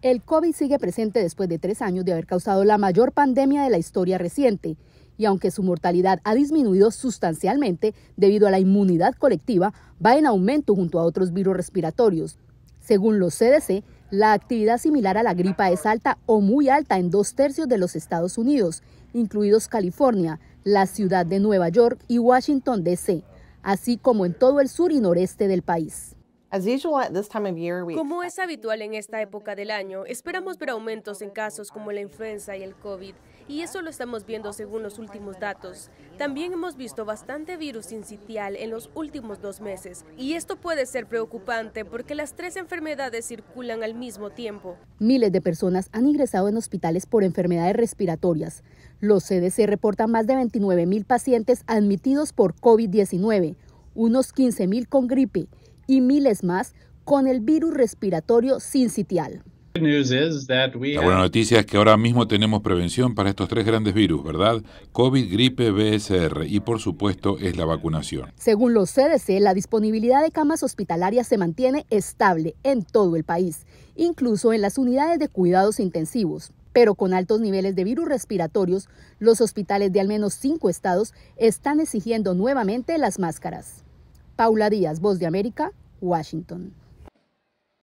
El COVID sigue presente después de tres años de haber causado la mayor pandemia de la historia reciente, y aunque su mortalidad ha disminuido sustancialmente debido a la inmunidad colectiva, va en aumento junto a otros virus respiratorios. Según los CDC, la actividad similar a la gripa es alta o muy alta en dos tercios de los Estados Unidos, incluidos California, la ciudad de Nueva York y Washington, D.C., así como en todo el sur y noreste del país. Como es habitual en esta época del año, esperamos ver aumentos en casos como la influenza y el COVID, y eso lo estamos viendo según los últimos datos. También hemos visto bastante virus incitial en los últimos dos meses, y esto puede ser preocupante porque las tres enfermedades circulan al mismo tiempo. Miles de personas han ingresado en hospitales por enfermedades respiratorias. Los CDC reportan más de 29 mil pacientes admitidos por COVID-19, unos 15 mil con gripe y miles más con el virus respiratorio sin sitial. La buena noticia es que ahora mismo tenemos prevención para estos tres grandes virus, ¿verdad? COVID, gripe, BSR y por supuesto es la vacunación. Según los CDC, la disponibilidad de camas hospitalarias se mantiene estable en todo el país, incluso en las unidades de cuidados intensivos. Pero con altos niveles de virus respiratorios, los hospitales de al menos cinco estados están exigiendo nuevamente las máscaras. Paula Díaz, Voz de América, Washington.